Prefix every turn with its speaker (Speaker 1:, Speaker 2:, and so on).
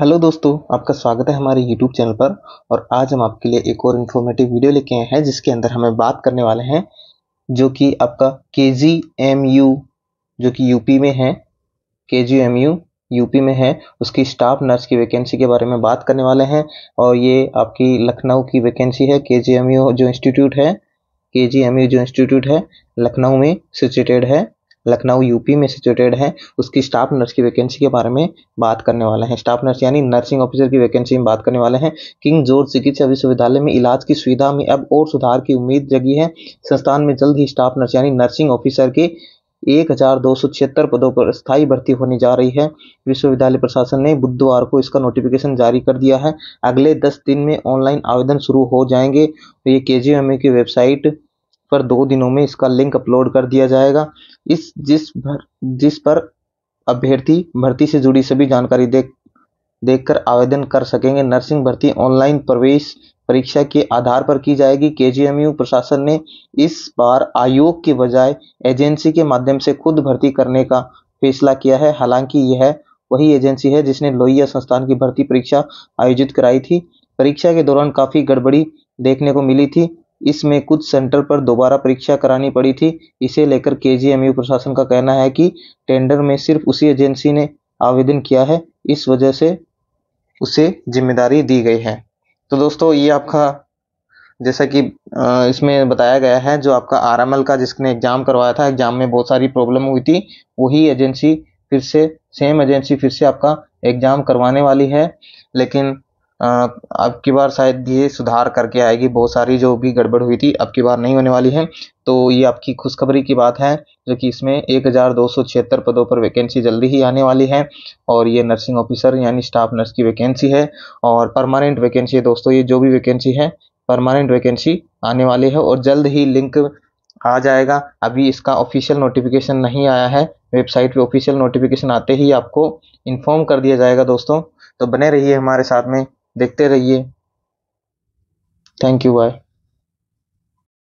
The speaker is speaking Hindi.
Speaker 1: हेलो दोस्तों आपका स्वागत है हमारे यूट्यूब चैनल पर और आज हम आपके लिए एक और इन्फॉर्मेटिव वीडियो लेके आए हैं जिसके अंदर हमें बात करने वाले हैं जो कि आपका के जी एम यू जो कि यूपी में है K G M you UP में है उसकी स्टाफ नर्स की वैकेंसी के बारे में बात करने वाले हैं और ये आपकी लखनऊ की वैकेंसी है के जी एम यू जो इंस्टीट्यूट है के जी एम यू जो इंस्टीट्यूट है लखनऊ में सिचुएटेड है लखनऊ यूपी में सिचुएटेड है उसकी स्टाफ नर्स की वैकेंसी के बारे में बात करने वाले हैं स्टाफ नर्स यानी नर्सिंग ऑफिसर की वैकेंसी में बात करने वाले हैं किंग जॉर्ज चिकित्सा विश्वविद्यालय में इलाज की सुविधा में अब और सुधार की उम्मीद जगी है संस्थान में जल्द ही स्टाफ नर्स यानी नर्सिंग ऑफिसर के एक हजार दो सौ छिहत्तर पदों पर स्थायी भर्ती होने जा रही है विश्वविद्यालय प्रशासन ने बुधवार को इसका नोटिफिकेशन जारी कर दिया है अगले दस दिन में ऑनलाइन आवेदन शुरू हो जाएंगे तो ये के की वेबसाइट पर दो दिनों में इसका लिंक अपलोड कर दिया जाएगा इस जिस भर जिस पर अभ्यर्थी भर्ती से जुड़ी सभी जानकारी देख देखकर आवेदन कर सकेंगे नर्सिंग भर्ती ऑनलाइन प्रवेश परीक्षा के आधार पर की जाएगी के प्रशासन ने इस बार आयोग के बजाय एजेंसी के माध्यम से खुद भर्ती करने का फैसला किया है हालांकि यह वही एजेंसी है जिसने लोहिया संस्थान की भर्ती परीक्षा आयोजित कराई थी परीक्षा के दौरान काफ़ी गड़बड़ी देखने को मिली थी इसमें कुछ सेंटर पर दोबारा परीक्षा करानी पड़ी थी इसे लेकर के प्रशासन का कहना है कि टेंडर में सिर्फ उसी एजेंसी ने आवेदन किया है इस वजह से उसे जिम्मेदारी दी गई है तो दोस्तों ये आपका जैसा कि इसमें बताया गया है जो आपका आर का जिसने एग्ज़ाम करवाया था एग्ज़ाम में बहुत सारी प्रॉब्लम हुई थी वही एजेंसी फिर से सेम एजेंसी फिर से आपका एग्ज़ाम करवाने वाली है लेकिन अब की बार शायद ये सुधार करके आएगी बहुत सारी जो भी गड़बड़ हुई थी अब की बार नहीं होने वाली है तो ये आपकी खुशखबरी की बात है जो कि इसमें एक हज़ार दो सौ छिहत्तर पदों पर वैकेंसी जल्दी ही आने वाली है और ये नर्सिंग ऑफिसर यानी स्टाफ नर्स की वैकेंसी है और परमानेंट वैकेंसी है दोस्तों ये जो भी वैकेंसी है परमानेंट वैकेंसी आने वाली है और जल्द ही लिंक आ जाएगा अभी इसका ऑफिशियल नोटिफिकेशन नहीं आया है वेबसाइट पे ऑफिशियल नोटिफिकेशन आते ही आपको इन्फॉर्म कर दिया जाएगा दोस्तों तो बने रहिए हमारे साथ में देखते रहिए थैंक यू बाय